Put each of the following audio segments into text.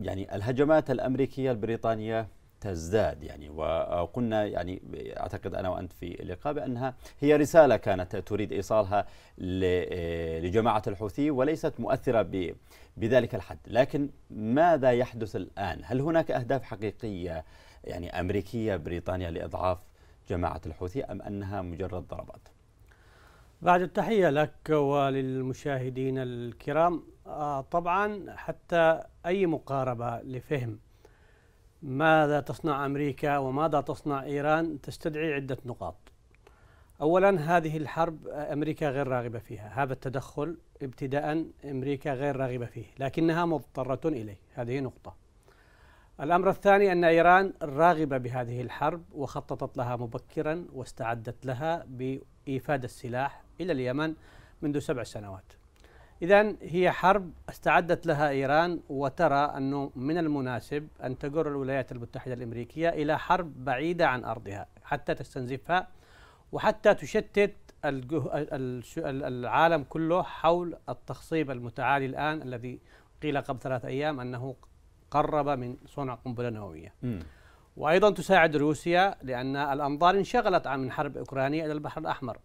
يعني الهجمات الأمريكية البريطانية تزداد يعني وقلنا يعني اعتقد انا وانت في اللقاء بانها هي رساله كانت تريد ايصالها لجماعه الحوثي وليست مؤثره بذلك الحد، لكن ماذا يحدث الان؟ هل هناك اهداف حقيقيه يعني امريكيه بريطانيا لاضعاف جماعه الحوثي ام انها مجرد ضربات؟ بعد التحيه لك وللمشاهدين الكرام آه، طبعا حتى أي مقاربة لفهم ماذا تصنع أمريكا وماذا تصنع إيران تستدعي عدة نقاط أولا هذه الحرب أمريكا غير راغبة فيها هذا التدخل ابتداء أمريكا غير راغبة فيه لكنها مضطرة إليه هذه نقطة الأمر الثاني أن إيران راغبة بهذه الحرب وخططت لها مبكرا واستعدت لها بإيفاد السلاح إلى اليمن منذ سبع سنوات إذا هي حرب استعدت لها إيران وترى أنه من المناسب أن تجر الولايات المتحدة الأمريكية إلى حرب بعيدة عن أرضها حتى تستنزفها وحتى تشتت العالم كله حول التخصيب المتعالي الآن الذي قيل قبل ثلاثة أيام أنه قرب من صنع قنبلة نووية وأيضا تساعد روسيا لأن الأنظار انشغلت عن حرب أوكرانيا إلى البحر الأحمر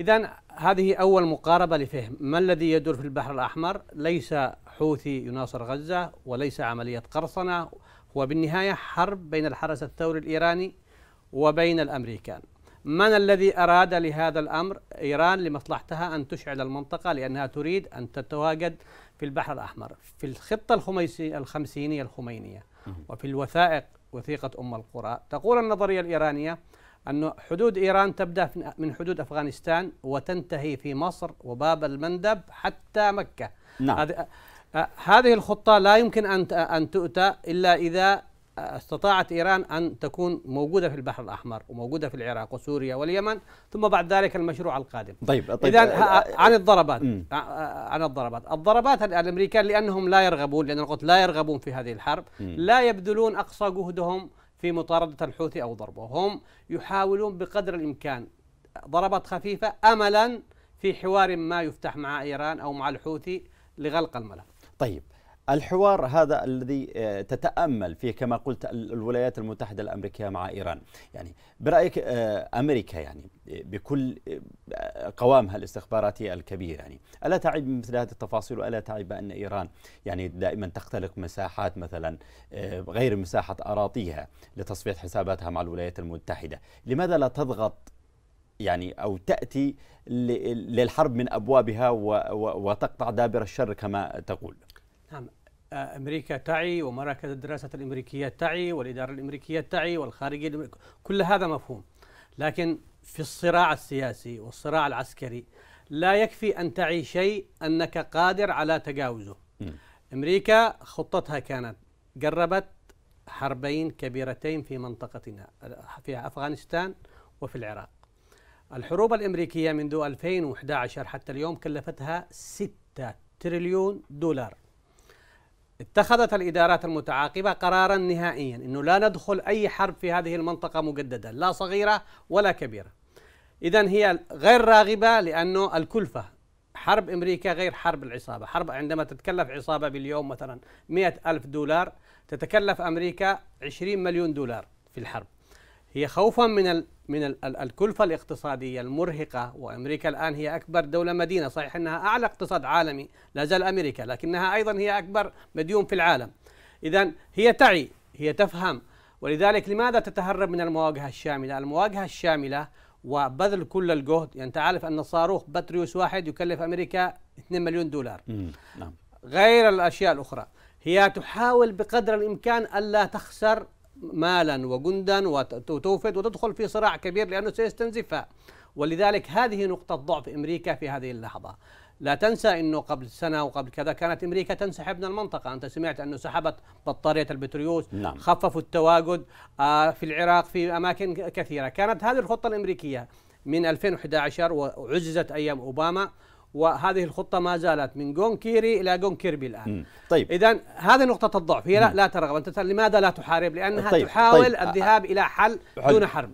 إذا هذه أول مقاربة لفهم ما الذي يدور في البحر الأحمر ليس حوثي يناصر غزة وليس عملية قرصنة هو بالنهاية حرب بين الحرس الثوري الإيراني وبين الأمريكان من الذي أراد لهذا الأمر إيران لمصلحتها أن تشعل المنطقة لأنها تريد أن تتواجد في البحر الأحمر في الخطة الخميسي الخمسينية الخمينية وفي الوثائق وثيقة أم القرى تقول النظرية الإيرانية أن حدود إيران تبدأ من حدود أفغانستان وتنتهي في مصر وباب المندب حتى مكة نعم. هذه الخطة لا يمكن أن أن تؤتى إلا إذا استطاعت إيران أن تكون موجودة في البحر الأحمر وموجودة في العراق وسوريا واليمن ثم بعد ذلك المشروع القادم طيب, طيب إذا آه، آه، آه، عن الضربات م. عن الضربات الضربات الأمريكان لأنهم لا يرغبون لأن القدس لا يرغبون في هذه الحرب م. لا يبذلون أقصى جهدهم في مطاردة الحوثي أو ضربه هم يحاولون بقدر الإمكان ضربات خفيفة أملا في حوار ما يفتح مع إيران أو مع الحوثي لغلق الملف طيب الحوار هذا الذي آه، تتامل فيه كما قلت الولايات المتحده الامريكيه مع ايران يعني برايك آه، امريكا يعني آه، بكل قوامها الاستخباراتي الكبير يعني الا تعيب مثل هذه التفاصيل والا تعيب أن ايران يعني دائما تختلق مساحات مثلا غير مساحه اراضيها لتصفيه حساباتها مع الولايات المتحده لماذا لا تضغط يعني او تاتي للحرب من ابوابها وتقطع دابر الشر كما تقول نعم امريكا تعي ومراكز الدراسات الامريكيه تعي والاداره الامريكيه تعي والخارجيه كل هذا مفهوم لكن في الصراع السياسي والصراع العسكري لا يكفي ان تعي شيء انك قادر على تجاوزه م. امريكا خطتها كانت جربت حربين كبيرتين في منطقتنا في افغانستان وفي العراق الحروب الامريكيه منذ 2011 حتى اليوم كلفتها 6 تريليون دولار اتخذت الادارات المتعاقبه قرارا نهائيا انه لا ندخل اي حرب في هذه المنطقه مجددا لا صغيره ولا كبيره. اذا هي غير راغبه لانه الكلفه حرب امريكا غير حرب العصابه، حرب عندما تتكلف عصابه باليوم مثلا مئة ألف دولار تتكلف امريكا 20 مليون دولار في الحرب. هي خوفا من ال من ال الكلفة الاقتصادية المرهقة وأمريكا الآن هي أكبر دولة مدينة صحيح أنها أعلى اقتصاد عالمي لا زال أمريكا لكنها أيضا هي أكبر مديون في العالم إذا هي تعي هي تفهم ولذلك لماذا تتهرب من المواجهة الشاملة المواجهة الشاملة وبذل كل الجهد يعني تعرف أن صاروخ باتريوس واحد يكلف أمريكا 2 مليون دولار نعم. غير الأشياء الأخرى هي تحاول بقدر الإمكان ألا تخسر مالا وجندا وتوفد وتدخل في صراع كبير لأنه سيستنزفها ولذلك هذه نقطة ضعف أمريكا في هذه اللحظة لا تنسى أنه قبل سنة وقبل كذا كانت أمريكا تنسحب من المنطقة أنت سمعت أنه سحبت بطارية البتريوس نعم. خففوا التواجد آه، في العراق في أماكن كثيرة كانت هذه الخطة الأمريكية من 2011 وعززت أيام أوباما وهذه الخطه ما زالت من جون كيري الى جون كيربي الان مم. طيب اذا هذه نقطه الضعف هي لا, لا ترغب انت لماذا لا تحارب لانها طيب. تحاول طيب. الذهاب الى حل دون حرب